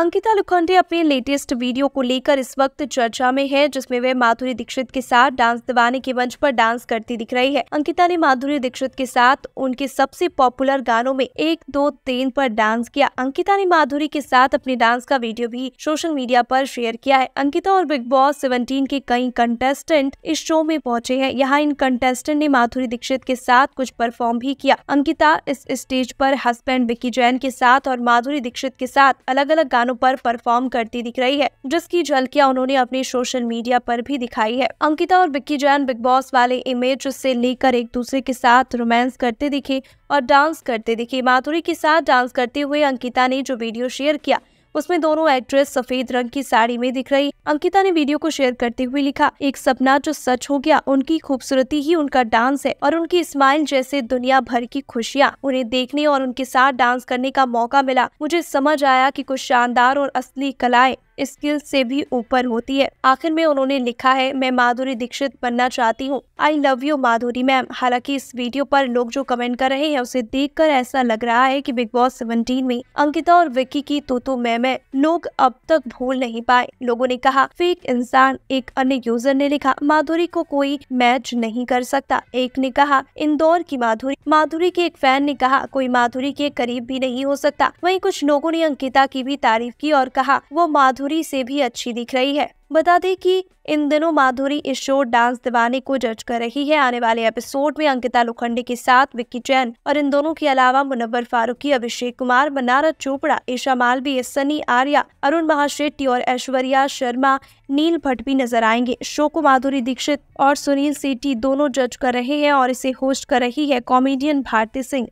अंकिता लोखंडे अपने latest video को लेकर इस वक्त चर्चा में है जिसमें वे माधुरी दीक्षित के साथ डांस दीवाने के मंच पर डांस करती दिख रही है अंकिता ने माधुरी दीक्षित के साथ उनके सबसे पॉपुलर गानों में एक दो तीन पर डांस किया अंकिता ने माधुरी के साथ अपने डांस का वीडियो भी सोशल मीडिया पर शेयर किया है अंकिता और बिग बॉस सेवनटीन के कई कंटेस्टेंट इस शो में पहुंचे है यहाँ इन कंटेस्टेंट ने माधुरी दीक्षित के साथ कुछ परफॉर्म भी किया अंकिता इस स्टेज पर हस्बैंड विक्की जैन के साथ और माधुरी दीक्षित के साथ अलग अलग गानों पर परफॉर्म करती दिख रही है जिसकी झलकियां उन्होंने अपने सोशल मीडिया पर भी दिखाई है अंकिता और बिक्की जैन बिग बॉस वाले इमेज से लेकर एक दूसरे के साथ रोमांस करते दिखे और डांस करते दिखे माधुरी के साथ डांस करते हुए अंकिता ने जो वीडियो शेयर किया उसमें दोनों एक्ट्रेस सफेद रंग की साड़ी में दिख रही अंकिता ने वीडियो को शेयर करते हुए लिखा एक सपना जो सच हो गया उनकी खूबसूरती ही उनका डांस है और उनकी स्माइल जैसे दुनिया भर की खुशियाँ उन्हें देखने और उनके साथ डांस करने का मौका मिला मुझे समझ आया की कुछ शानदार और असली कलाएं स्किल से भी ऊपर होती है आखिर में उन्होंने लिखा है मैं माधुरी दीक्षित बनना चाहती हूँ I love you Madhuri ma'am हालांकि इस वीडियो पर लोग जो कमेंट कर रहे हैं उसे देखकर ऐसा लग रहा है कि बिग बॉस 17 में अंकिता और विक्की की तो मैम लोग अब तक भूल नहीं पाए लोगों ने कहा फेक इंसान एक अन्य यूजर ने लिखा माधुरी को कोई मैच नहीं कर सकता एक ने कहा इंदौर की माधुरी माधुरी के एक फैन ने कहा कोई माधुरी के करीब भी नहीं हो सकता वही कुछ लोगों ने अंकिता की भी तारीफ की और कहा वो माधुरी माधुरी से भी अच्छी दिख रही है बता दें कि इन दिनों माधुरी इस शो डांस दीवाने को जज कर रही है आने वाले एपिसोड में अंकिता लोखंडे के साथ विक्की चैन और इन दोनों के अलावा मुनवर फारूकी अभिषेक कुमार बनारस चोपड़ा ईशा मालवीय सनी आर्या अरुण महाशेट्टी और ऐश्वर्या शर्मा नील भट्ट भी नजर आएंगे शो को माधुरी दीक्षित और सुनील सेठी दोनों जज कर रहे हैं और इसे होस्ट कर रही है कॉमेडियन भारती सिंह